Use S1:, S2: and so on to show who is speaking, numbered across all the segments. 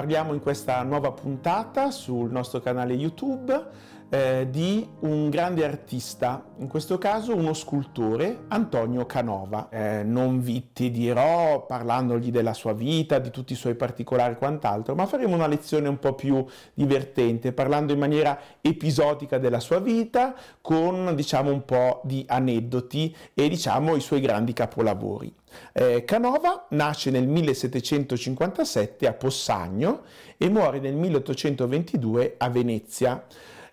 S1: parliamo in questa nuova puntata sul nostro canale YouTube eh, di un grande artista, in questo caso uno scultore, Antonio Canova. Eh, non vi ti dirò parlandogli della sua vita, di tutti i suoi particolari e quant'altro, ma faremo una lezione un po' più divertente, parlando in maniera episodica della sua vita, con diciamo un po' di aneddoti e diciamo i suoi grandi capolavori. Eh, Canova nasce nel 1757 a Possagno e muore nel 1822 a Venezia.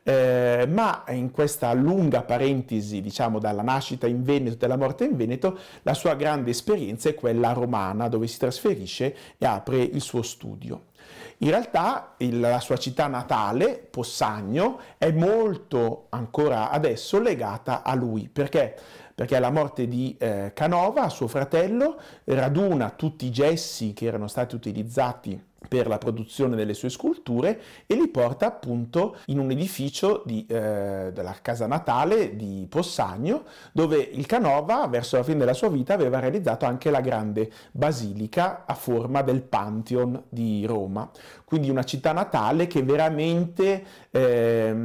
S1: Eh, ma in questa lunga parentesi, diciamo, dalla nascita in Veneto e dalla morte in Veneto, la sua grande esperienza è quella romana, dove si trasferisce e apre il suo studio. In realtà il, la sua città natale, Possagno, è molto ancora adesso legata a lui, perché perché alla morte di eh, Canova, suo fratello, raduna tutti i gessi che erano stati utilizzati per la produzione delle sue sculture e li porta appunto in un edificio di, eh, della casa natale di Possagno dove il Canova verso la fine della sua vita aveva realizzato anche la grande basilica a forma del Pantheon di Roma quindi una città natale che veramente eh,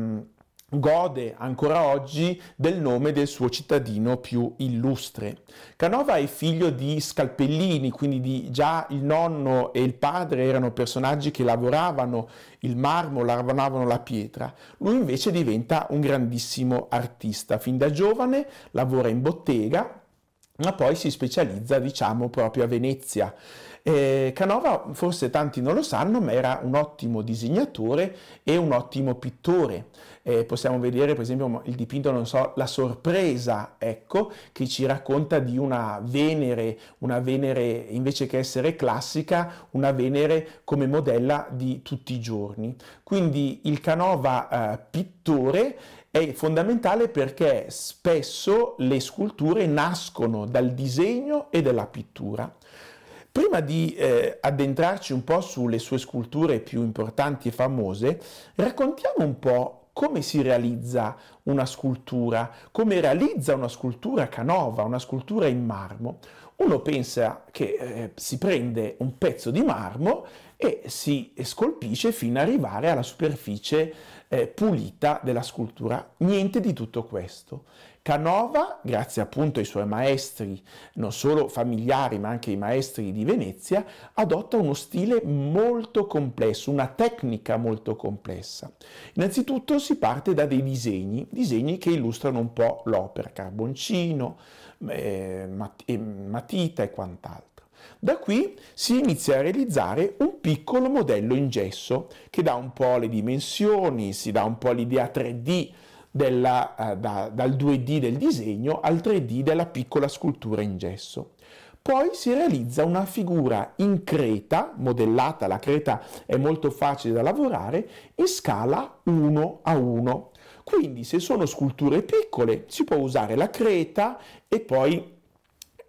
S1: gode ancora oggi del nome del suo cittadino più illustre. Canova è figlio di scalpellini, quindi di già il nonno e il padre erano personaggi che lavoravano il marmo, lavoravano la pietra. Lui invece diventa un grandissimo artista. Fin da giovane lavora in bottega, ma poi si specializza, diciamo, proprio a Venezia. Eh, Canova, forse tanti non lo sanno, ma era un ottimo disegnatore e un ottimo pittore. Eh, possiamo vedere per esempio il dipinto, non so, La sorpresa, ecco, che ci racconta di una Venere, una Venere invece che essere classica, una Venere come modella di tutti i giorni. Quindi il Canova eh, pittore è fondamentale perché spesso le sculture nascono dal disegno e dalla pittura. Prima di eh, addentrarci un po' sulle sue sculture più importanti e famose, raccontiamo un po' come si realizza una scultura, come realizza una scultura canova, una scultura in marmo. Uno pensa che eh, si prende un pezzo di marmo e si scolpisce fino ad arrivare alla superficie eh, pulita della scultura. Niente di tutto questo. Canova, grazie appunto ai suoi maestri, non solo familiari ma anche i maestri di Venezia, adotta uno stile molto complesso, una tecnica molto complessa. Innanzitutto si parte da dei disegni, disegni che illustrano un po' l'opera, carboncino, eh, eh matita e quant'altro. Da qui si inizia a realizzare un piccolo modello in gesso che dà un po' le dimensioni, si dà un po' l'idea 3D della, eh, da, dal 2D del disegno al 3D della piccola scultura in gesso. Poi si realizza una figura in creta, modellata, la creta è molto facile da lavorare, in scala 1 a 1. Quindi se sono sculture piccole si può usare la creta e poi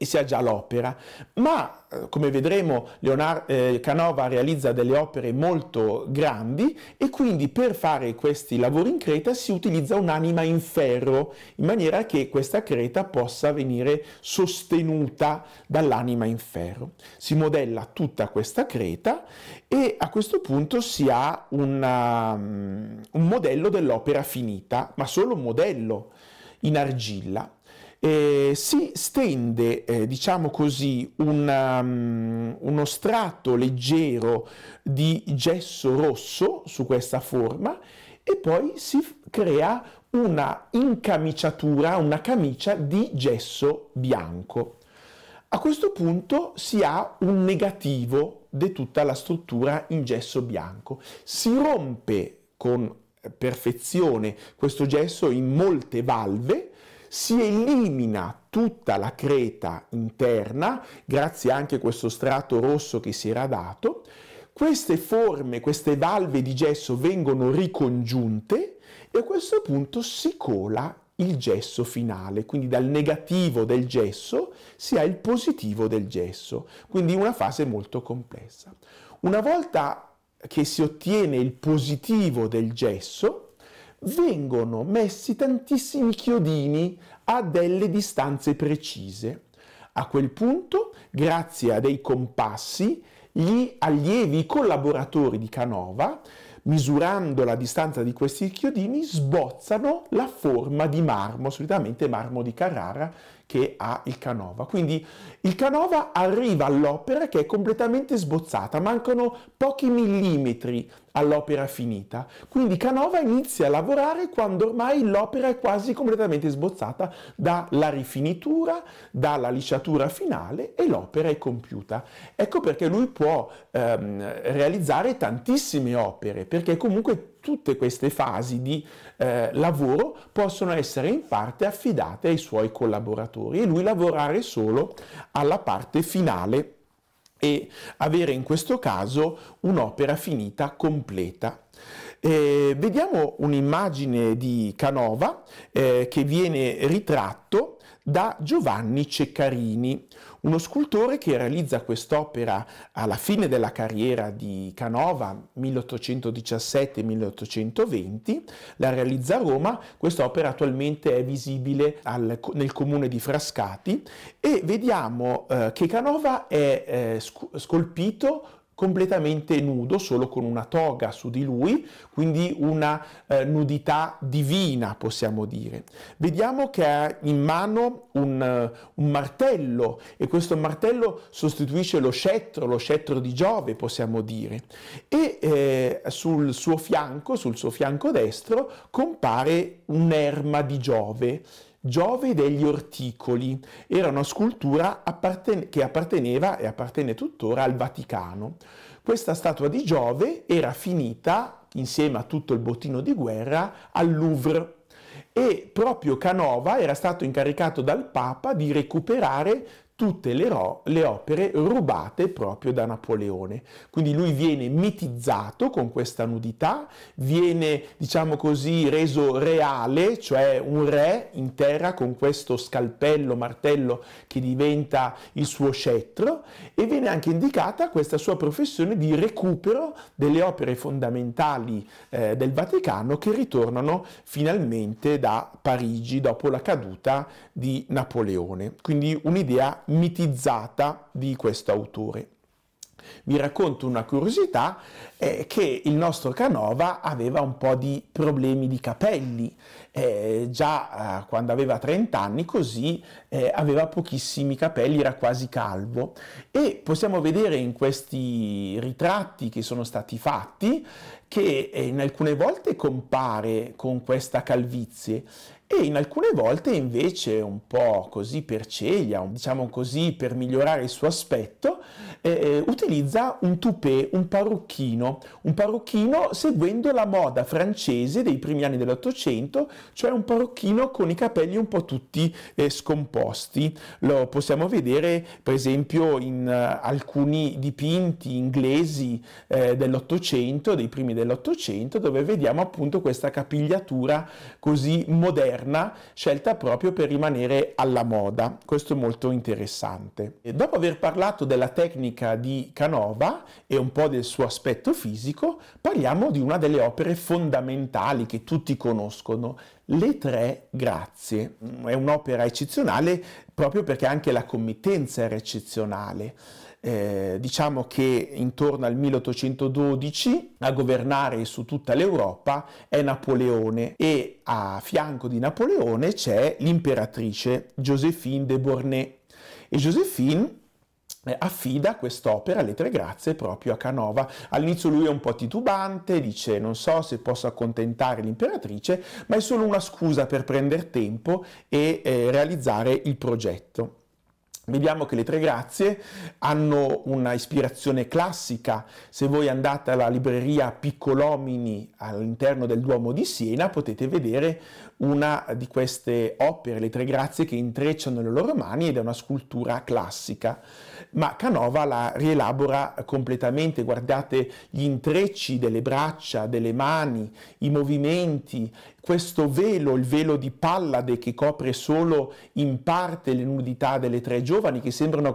S1: e sia già l'opera, ma eh, come vedremo Leonardo, eh, Canova realizza delle opere molto grandi e quindi per fare questi lavori in creta si utilizza un'anima in ferro in maniera che questa creta possa venire sostenuta dall'anima in ferro. Si modella tutta questa creta e a questo punto si ha una, mm, un modello dell'opera finita, ma solo un modello in argilla eh, si stende, eh, diciamo così, una, um, uno strato leggero di gesso rosso su questa forma e poi si crea una incamiciatura, una camicia di gesso bianco. A questo punto si ha un negativo di tutta la struttura in gesso bianco. Si rompe con perfezione questo gesso in molte valve si elimina tutta la creta interna, grazie anche a questo strato rosso che si era dato, queste forme, queste valve di gesso vengono ricongiunte e a questo punto si cola il gesso finale, quindi dal negativo del gesso si ha il positivo del gesso, quindi una fase molto complessa. Una volta che si ottiene il positivo del gesso, vengono messi tantissimi chiodini a delle distanze precise. A quel punto, grazie a dei compassi, gli allievi collaboratori di Canova, misurando la distanza di questi chiodini, sbozzano la forma di marmo, solitamente marmo di Carrara, che ha il Canova. Quindi il Canova arriva all'opera che è completamente sbozzata, mancano pochi millimetri all'opera finita. Quindi Canova inizia a lavorare quando ormai l'opera è quasi completamente sbozzata dalla rifinitura, dalla lisciatura finale e l'opera è compiuta. Ecco perché lui può ehm, realizzare tantissime opere, perché comunque tutte queste fasi di eh, lavoro possono essere in parte affidate ai suoi collaboratori e lui lavorare solo alla parte finale e avere in questo caso un'opera finita completa. Eh, vediamo un'immagine di Canova eh, che viene ritratto da Giovanni Ceccarini, uno scultore che realizza quest'opera alla fine della carriera di Canova, 1817-1820, la realizza a Roma, quest'opera attualmente è visibile al, nel comune di Frascati e vediamo eh, che Canova è eh, sc scolpito completamente nudo, solo con una toga su di lui, quindi una eh, nudità divina, possiamo dire. Vediamo che ha in mano un, eh, un, martello e questo martello sostituisce lo scettro, lo scettro di Giove, possiamo dire. E eh, sul suo fianco, sul suo fianco destro, compare un'erma di Giove Giove degli Orticoli era una scultura apparten- che apparteneva e appartiene tuttora al Vaticano. Questa statua di Giove era finita, insieme a tutto il bottino di guerra, al Louvre e proprio Canova era stato incaricato dal Papa di recuperare tutte le, ro- le, opere rubate proprio da Napoleone. Quindi lui viene mitizzato con questa nudità, viene, diciamo così, reso reale, cioè un re in terra con questo scalpello, martello che diventa il suo scettro e viene anche indicata questa sua professione di recupero delle opere fondamentali eh, del Vaticano che ritornano finalmente da Parigi dopo la caduta di Napoleone. Quindi un'idea mitizzata di questo autore. Vi racconto una curiosità, eh, che il nostro Canova aveva un po' di problemi di capelli, eh, già eh, quando aveva 30 anni così eh, aveva pochissimi capelli, era quasi calvo e possiamo vedere in questi ritratti che sono stati fatti che eh, in alcune volte compare con questa calvizie e in alcune volte invece un po' così per ceglia, diciamo così per migliorare il suo aspetto, eh, eh utilizza un toupé, un parrucchino, un parrucchino seguendo la moda francese dei primi anni dell'Ottocento, cioè un parrucchino con i capelli un po' tutti eh, scomposti. Lo possiamo vedere per esempio in eh, alcuni dipinti inglesi eh, dell'Ottocento, dei primi dell'Ottocento, dove vediamo appunto questa capigliatura così moderna moderna scelta proprio per rimanere alla moda. Questo è molto interessante. E dopo aver parlato della tecnica di Canova e un po' del suo aspetto fisico, parliamo di una delle opere fondamentali che tutti conoscono, le tre grazie. Mm, è un'opera eccezionale proprio perché anche la committenza era eccezionale. Eh, diciamo che intorno al 1812 a governare su tutta l'Europa è Napoleone e a fianco di Napoleone c'è l'imperatrice Joséphine de Bornay e Joséphine eh, affida quest'opera, le tre grazie, proprio a Canova. All'inizio lui è un po' titubante, dice non so se posso accontentare l'imperatrice, ma è solo una scusa per prendere tempo e eh, realizzare il progetto. Vediamo che le tre grazie hanno una ispirazione classica. Se voi andate alla libreria Piccolomini all'interno del Duomo di Siena potete vedere una di queste opere, le Tre Grazie, che intrecciano le loro mani ed è una scultura classica, ma Canova la rielabora completamente, guardate gli intrecci delle braccia, delle mani, i movimenti, questo velo, il velo di Pallade che copre solo in parte le nudità delle tre giovani che sembrano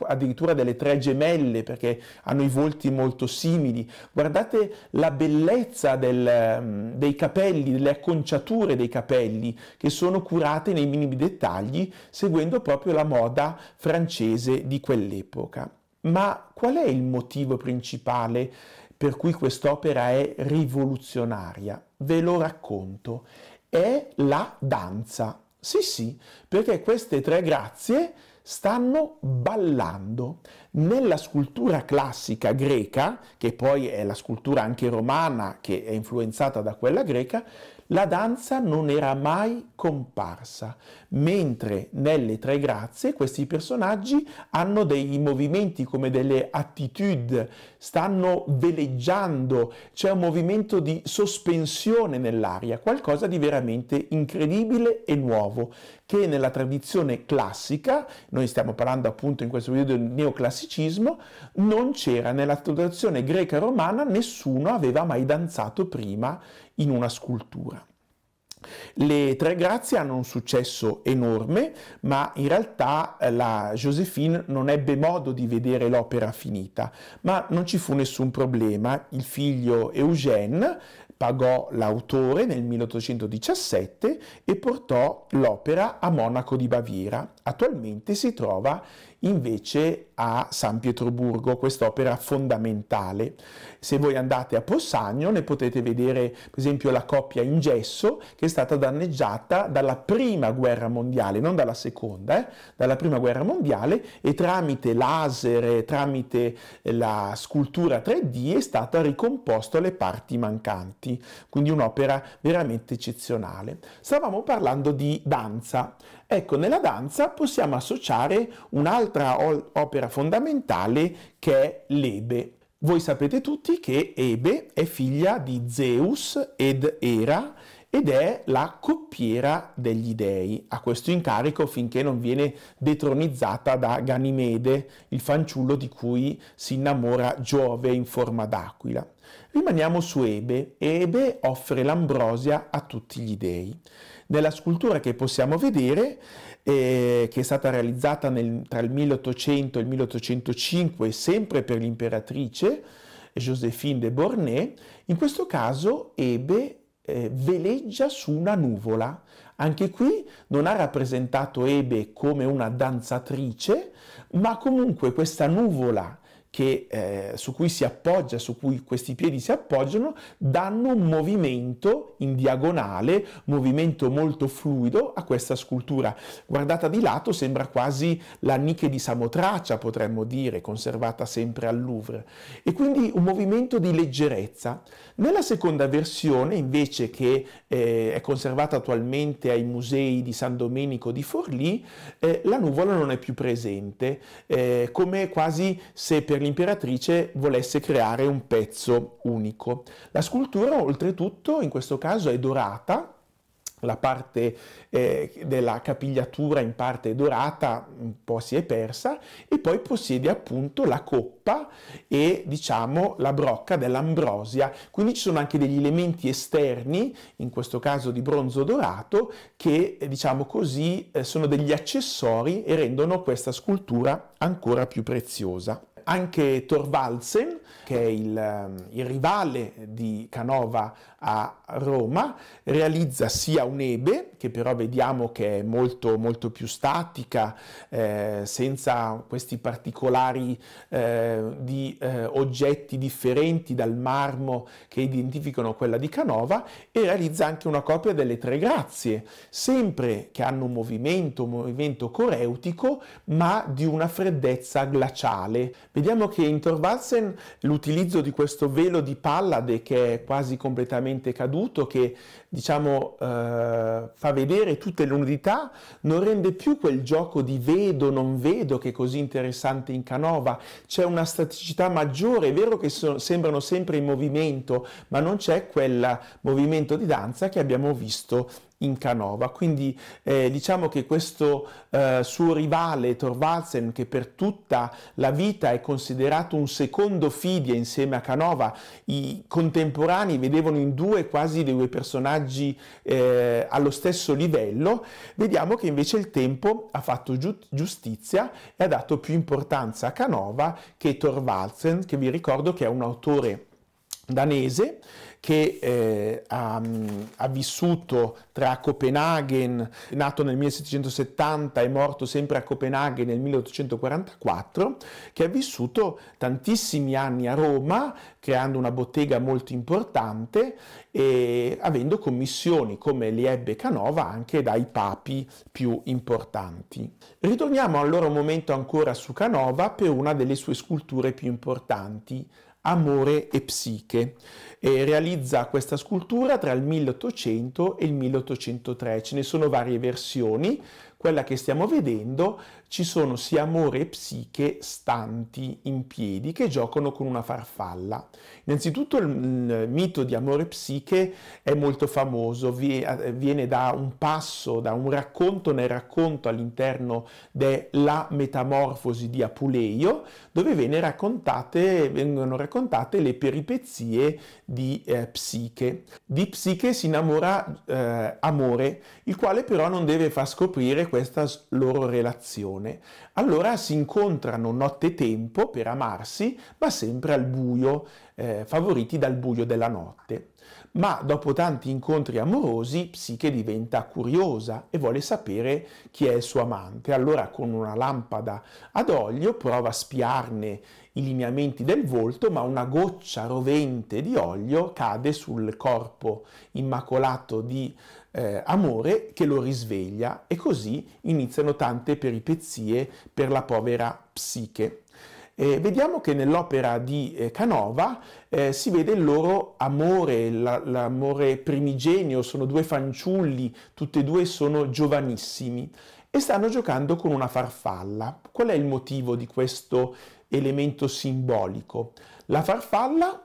S1: addirittura delle tre gemelle perché hanno i volti molto simili. Guardate la bellezza del, mm, dei capelli, delle acconciature dei capelli che sono curate nei minimi dettagli seguendo proprio la moda francese di quell'epoca. Ma qual è il motivo principale per cui quest'opera è rivoluzionaria? Ve lo racconto. È la danza. Sì, sì, perché queste tre grazie stanno ballando. Nella scultura classica greca, che poi è la scultura anche romana che è influenzata da quella greca, la danza non era mai comparsa, mentre nelle Tre Grazie questi personaggi hanno dei movimenti come delle attitude, stanno veleggiando, c'è un movimento di sospensione nell'aria, qualcosa di veramente incredibile e nuovo, che nella tradizione classica, noi stiamo parlando appunto in questo video del neoclassico, classicismo non c'era nella tradizione greca romana, nessuno aveva mai danzato prima in una scultura. Le Tre Grazie hanno un successo enorme, ma in realtà eh, la Josephine non ebbe modo di vedere l'opera finita, ma non ci fu nessun problema. Il figlio Eugène pagò l'autore nel 1817 e portò l'opera a Monaco di Baviera. Attualmente si trova invece a San Pietroburgo, quest'opera fondamentale. Se voi andate a Possagno ne potete vedere per esempio la coppia in gesso che è stata danneggiata dalla prima guerra mondiale, non dalla seconda, eh, dalla prima guerra mondiale e tramite laser, tramite eh, la scultura 3D è stata ricomposta le parti mancanti, quindi un'opera veramente eccezionale. Stavamo parlando di danza. Ecco, nella danza possiamo associare un'altra opera fondamentale che è l'Ebe. Voi sapete tutti che Ebe è figlia di Zeus ed Era ed è la coppiera degli dei, a questo incarico finché non viene detronizzata da Ganimede, il fanciullo di cui si innamora Giove in forma d'aquila. Rimaniamo su Ebe. Ebe offre l'ambrosia a tutti gli dei. Nella scultura che possiamo vedere, eh, che è stata realizzata nel, tra il 1800 e il 1805 sempre per l'imperatrice eh, Joséphine de Bornay, in questo caso Ebe eh, veleggia su una nuvola. Anche qui non ha rappresentato Ebe come una danzatrice, ma comunque questa nuvola che, eh, su cui si appoggia, su cui questi piedi si appoggiano, danno un movimento in diagonale, movimento molto fluido a questa scultura. Guardata di lato sembra quasi la nicchia di Samotracia, potremmo dire, conservata sempre al Louvre. E quindi un movimento di leggerezza. Nella seconda versione, invece, che eh, è conservata attualmente ai musei di San Domenico di Forlì, eh, la nuvola non è più presente, eh, come quasi se per l'imperatrice volesse creare un pezzo unico. La scultura oltretutto in questo caso è dorata, la parte eh, della capigliatura in parte è dorata, un po' si è persa, e poi possiede appunto la coppa e diciamo la brocca dell'ambrosia. Quindi ci sono anche degli elementi esterni, in questo caso di bronzo dorato, che eh, diciamo così eh, sono degli accessori e rendono questa scultura ancora più preziosa. Anche Torvaldsen, che è il, ehm, il, rivale di Canova a Roma, realizza sia un Ebe che però vediamo che è molto, molto più statica, eh, senza questi particolari eh, di eh, oggetti differenti dal marmo che identificano quella di Canova, e realizza anche una copia delle Tre Grazie, sempre che hanno un movimento, un movimento coreutico, ma di una freddezza glaciale. Vediamo che in Thorvaldsen l'utilizzo di questo velo di Pallade, che è quasi completamente caduto, che diciamo, eh, fa vedere tutte le nudità, non rende più quel gioco di vedo, non vedo che è così interessante in Canova, c'è una staticità maggiore, è vero che so, sembrano sempre in movimento, ma non c'è quel movimento di danza che abbiamo visto in Canova. Quindi eh, diciamo che questo eh, suo rivale Thorvaldsen, che per tutta la vita è considerato un secondo Fidia insieme a Canova, i contemporanei vedevano in due quasi due personaggi eh, allo stesso livello, vediamo che invece il tempo ha fatto giustizia e ha dato più importanza a Canova che Thorvaldsen, che vi ricordo che è un autore danese che eh, ha, mm, ha, vissuto tra Copenaghen, nato nel 1770 e morto sempre a Copenaghen nel 1844, che ha vissuto tantissimi anni a Roma, creando una bottega molto importante e avendo commissioni come li ebbe Canova anche dai papi più importanti. Ritorniamo allora un momento ancora su Canova per una delle sue sculture più importanti, Amore e Psiche. E realizza questa scultura tra il 1800 e il 1803. Ce ne sono varie versioni. Quella che stiamo vedendo ci sono sia amore e psiche stanti in piedi che giocano con una farfalla. Innanzitutto il, mito di amore e psiche è molto famoso, eh, viene da un passo, da un racconto nel racconto all'interno della metamorfosi di Apuleio, dove raccontate, vengono raccontate le peripezie di eh, psiche. Di psiche si innamora eh, amore, il quale però non deve far scoprire questa loro relazione passione, allora si incontrano notte e tempo per amarsi, ma sempre al buio, eh, favoriti dal buio della notte. Ma dopo tanti incontri amorosi, Psiche diventa curiosa e vuole sapere chi è il suo amante. Allora con una lampada ad olio prova a spiarne i lineamenti del volto, ma una goccia rovente di olio cade sul corpo immacolato di eh, amore che lo risveglia e così iniziano tante peripezie per la povera psiche. Eh, vediamo che nell'opera di eh, Canova eh, si vede il loro amore, la, l'amore primigenio, sono due fanciulli, tutti e due sono giovanissimi e stanno giocando con una farfalla. Qual è il motivo di questo elemento simbolico? La farfalla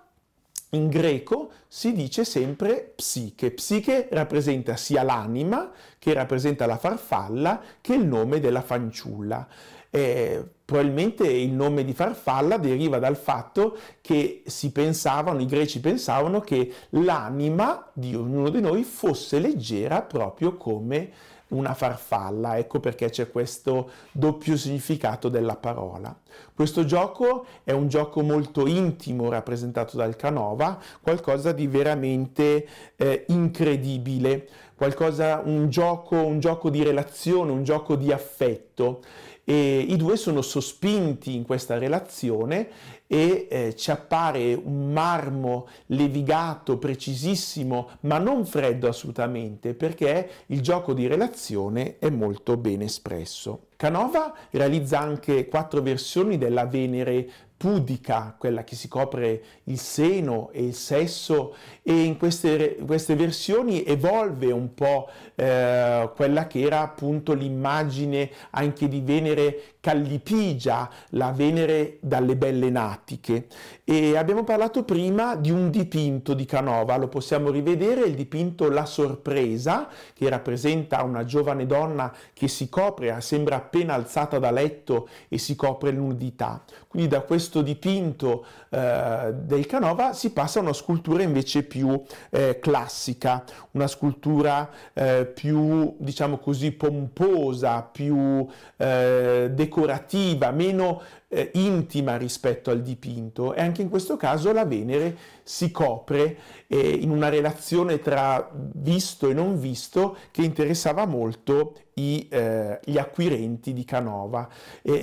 S1: in greco si dice sempre psiche. Psiche rappresenta sia l'anima, che rappresenta la farfalla, che il nome della fanciulla. Eh, probabilmente il nome di farfalla deriva dal fatto che si pensavano, i greci pensavano che l'anima di ognuno di noi fosse leggera proprio come una farfalla, ecco perché c'è questo doppio significato della parola. Questo gioco è un gioco molto intimo rappresentato dal Canova, qualcosa di veramente eh, incredibile, qualcosa, un gioco, un gioco di relazione, un gioco di affetto e i due sono sospinti in questa relazione e eh, ci appare un marmo levigato, precisissimo, ma non freddo assolutamente, perché il gioco di relazione è molto ben espresso. Canova realizza anche quattro versioni della Venere pudica, quella che si copre il seno e il sesso e in queste, queste versioni evolve un po' eh, quella che era appunto l'immagine anche di Venere Callipigia, la Venere dalle belle natiche. E abbiamo parlato prima di un dipinto di Canova, lo possiamo rivedere, il dipinto La sorpresa, che rappresenta una giovane donna che si copre, sembra appena alzata da letto e si copre l'nudità. Quindi da questo dipinto eh, del Canova si passa a una scultura invece più eh, classica, una scultura eh, più, diciamo così, pomposa, più eh, decorativa, meno eh, intima rispetto al dipinto e anche in questo caso la Venere si copre eh, in una relazione tra visto e non visto che interessava molto i, eh, gli acquirenti di Canova.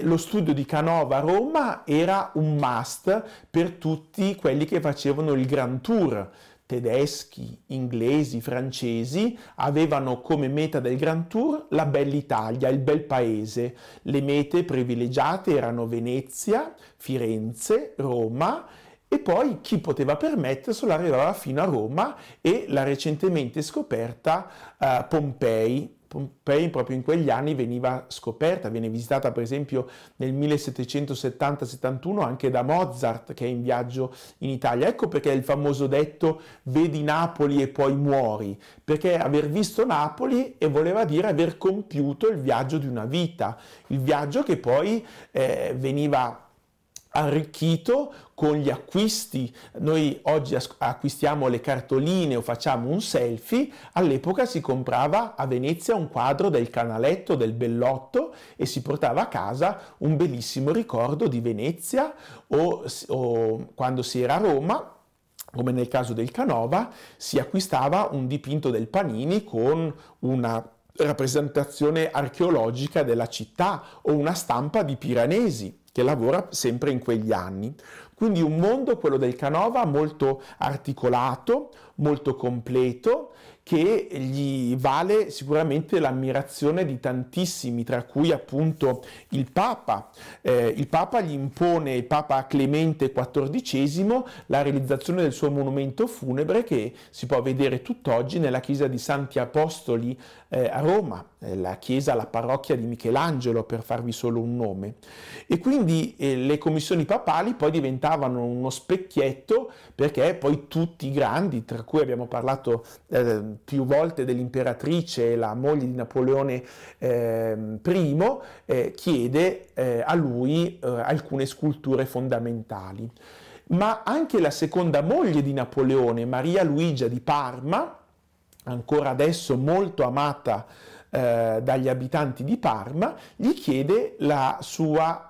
S1: lo studio di Canova a Roma era un must per tutti quelli che facevano il Grand Tour tedeschi, inglesi, francesi avevano come meta del Grand Tour la bella Italia, il bel paese. Le mete privilegiate erano Venezia, Firenze, Roma e poi chi poteva permetterselo arrivava fino a Roma e la recentemente scoperta eh, Pompei, Pompei proprio in quegli anni veniva scoperta, viene visitata per esempio nel 1770-71 anche da Mozart che è in viaggio in Italia. Ecco perché il famoso detto vedi Napoli e poi muori, perché aver visto Napoli e voleva dire aver compiuto il viaggio di una vita, il viaggio che poi eh, veniva arricchito con gli acquisti. Noi oggi acquistiamo le cartoline o facciamo un selfie, all'epoca si comprava a Venezia un quadro del canaletto del Bellotto e si portava a casa un bellissimo ricordo di Venezia o, o quando si era a Roma come nel caso del Canova, si acquistava un dipinto del Panini con una rappresentazione archeologica della città o una stampa di Piranesi che lavora sempre in quegli anni. Quindi un mondo, quello del Canova, molto articolato, molto completo, che gli vale sicuramente l'ammirazione di tantissimi, tra cui appunto il Papa. Eh, il Papa gli impone, il Papa Clemente XIV, la realizzazione del suo monumento funebre che si può vedere tutt'oggi nella chiesa di Santi Apostoli eh, a Roma, eh, la chiesa, la parrocchia di Michelangelo, per farvi solo un nome. E quindi eh, le commissioni papali poi diventavano uno specchietto perché poi tutti i grandi, tra cui abbiamo parlato eh, più volte dell'imperatrice, la moglie di Napoleone ehm, I, eh, chiede eh, a lui alcune sculture fondamentali. Ma anche la seconda moglie di Napoleone, Maria Luigia di Parma, ancora adesso molto amata eh, dagli abitanti di Parma, gli chiede la sua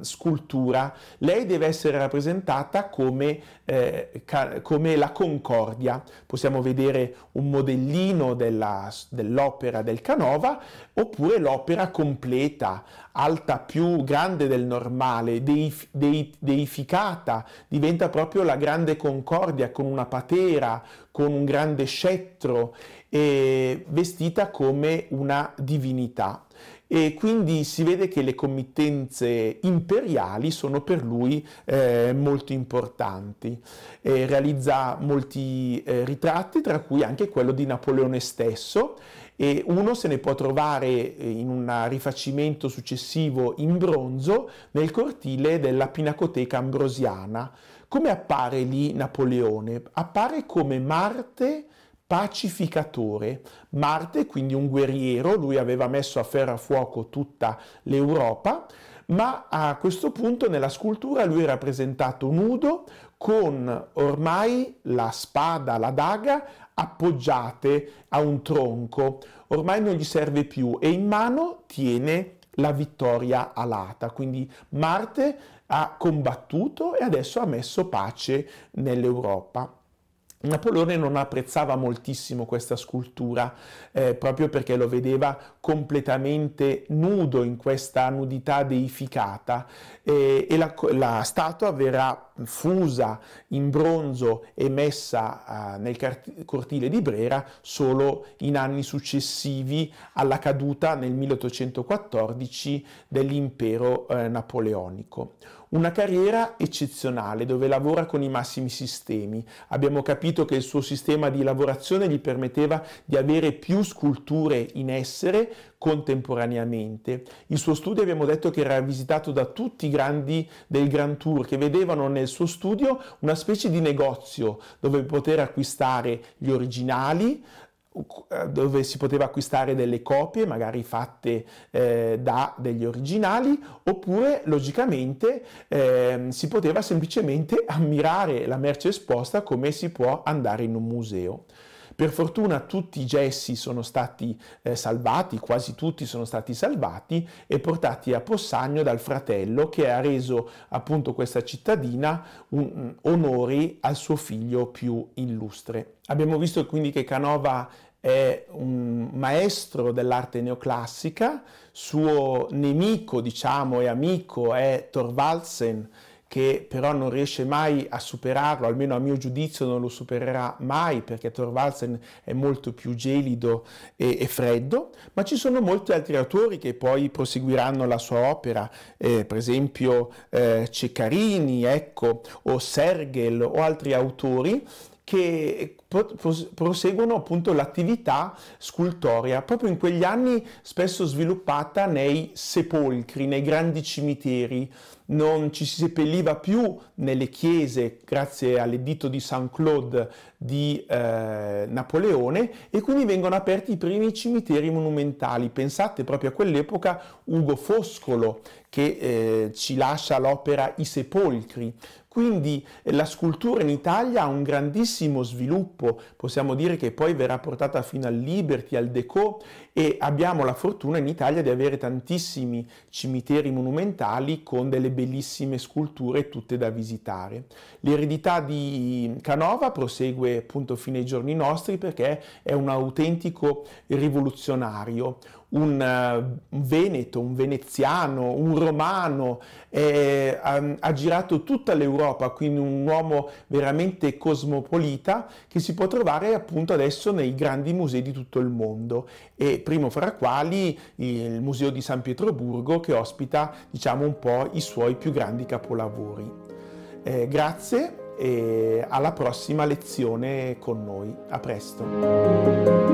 S1: eh, scultura. Lei deve essere rappresentata come, eh, ca- come, la Concordia. Possiamo vedere un modellino della, dell'opera del Canova oppure l'opera completa, alta più grande del normale, deif- de- deificata, diventa proprio la grande Concordia con una patera, con un grande scettro e vestita come una divinità. E quindi si vede che le committenze imperiali sono per lui eh, molto importanti. Eh, realizza molti eh, ritratti, tra cui anche quello di Napoleone stesso, e uno se ne può trovare eh, in un rifacimento successivo in bronzo nel cortile della Pinacoteca Ambrosiana. Come appare lì Napoleone? Appare come Marte pacificatore. Marte, quindi un guerriero, lui aveva messo a ferro a fuoco tutta l'Europa, ma a questo punto nella scultura lui è rappresentato nudo con ormai la spada, la daga appoggiate a un tronco. Ormai non gli serve più e in mano tiene la vittoria alata. Quindi Marte ha combattuto e adesso ha messo pace nell'Europa. Napoleone non apprezzava moltissimo questa scultura eh, proprio perché lo vedeva completamente nudo in questa nudità deificata eh, e, la, la, statua verrà fusa in bronzo e messa eh, nel cortile di Brera solo in anni successivi alla caduta nel 1814 dell'impero eh, napoleonico. Una carriera eccezionale dove lavora con i massimi sistemi. Abbiamo capito che il suo sistema di lavorazione gli permetteva di avere più sculture in essere contemporaneamente. Il suo studio abbiamo detto che era visitato da tutti i grandi del Grand Tour che vedevano nel suo studio una specie di negozio dove poter acquistare gli originali, eh, dove si poteva acquistare delle copie magari fatte eh, da degli originali oppure logicamente eh, si poteva semplicemente ammirare la merce esposta come si può andare in un museo. Per fortuna tutti i gessi sono stati eh, salvati, quasi tutti sono stati salvati e portati a Possagno dal fratello che ha reso appunto questa cittadina un, um, mm, onori al suo figlio più illustre. Abbiamo visto quindi che Canova è un maestro dell'arte neoclassica, suo nemico, diciamo, e amico è Thorvaldsen, che però non riesce mai a superarlo, almeno a mio giudizio non lo supererà mai perché Thorvaldsen è molto più gelido e, e, freddo, ma ci sono molti altri autori che poi proseguiranno la sua opera, eh, per esempio eh, Ceccarini, ecco, o Sergel o altri autori che proseguono appunto l'attività scultorea, proprio in quegli anni spesso sviluppata nei sepolcri, nei grandi cimiteri. Non ci si seppelliva più nelle chiese, grazie all'editto di Saint Claude di eh, Napoleone, e quindi vengono aperti i primi cimiteri monumentali. Pensate proprio a quell'epoca Ugo Foscolo, che eh, ci lascia l'opera I Sepolcri, quindi eh, la scultura in Italia ha un grandissimo sviluppo, possiamo dire che poi verrà portata fino al Liberty, al Deco e abbiamo la fortuna in Italia di avere tantissimi cimiteri monumentali con delle bellissime sculture tutte da visitare. L'eredità di Canova prosegue appunto fino ai giorni nostri perché è un autentico rivoluzionario, eh, un veneto, un veneziano, un romano, eh, ha, ha, girato tutta l'Europa, quindi un uomo veramente cosmopolita che si può trovare appunto adesso nei grandi musei di tutto il mondo e primo fra quali il Museo di San Pietroburgo che ospita diciamo un po' i suoi più grandi capolavori. Eh, grazie e alla prossima lezione con noi. A presto.